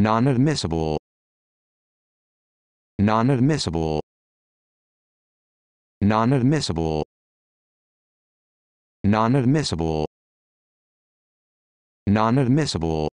non-admissible non-admissible non-admissible non-admissible non-admissible